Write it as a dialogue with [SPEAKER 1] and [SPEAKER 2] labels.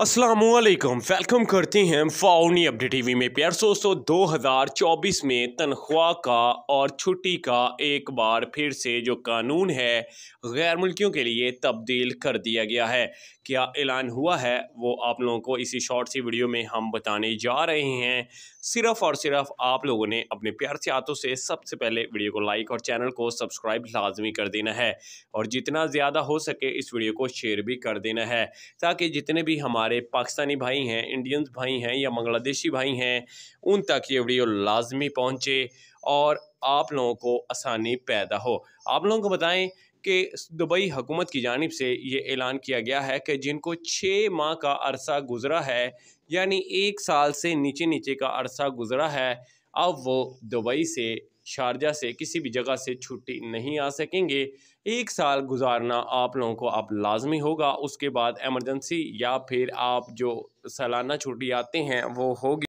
[SPEAKER 1] असलकम वेलकम करते हैं फाउनी अपडेट टीवी में प्यार दोस्तों 2024 में तनख्वाह का और छुट्टी का एक बार फिर से जो कानून है गैर मुल्कियों के लिए तब्दील कर दिया गया है क्या ऐलान हुआ है वो आप लोगों को इसी शॉर्ट सी वीडियो में हम बताने जा रहे हैं सिर्फ और सिर्फ आप लोगों ने अपने प्यार से हाथों से सबसे पहले वीडियो को लाइक और चैनल को सब्सक्राइब लाजमी कर देना है और जितना ज़्यादा हो सके इस वीडियो को शेयर भी कर देना है ताकि जितने भी हमारे हमारे पाकिस्तानी भाई हैं इंडियंस भाई हैं या बांग्लादेशी भाई हैं उन तक ये वीडियो लाजमी पहुँचे और आप लोगों को आसानी पैदा हो आप लोगों को बताएं कि दुबई हुकूमत की जानब से ये ऐलान किया गया है कि जिनको छः माह का अरसा गुज़रा है यानी एक साल से नीचे नीचे का अरसा गुज़रा है अब वो दुबई से शारजा से किसी भी जगह से छुट्टी नहीं आ सकेंगे एक साल गुजारना आप लोगों को अब लाजमी होगा उसके बाद एमरजेंसी या फिर आप जो सालाना छुट्टी आते हैं वो होगी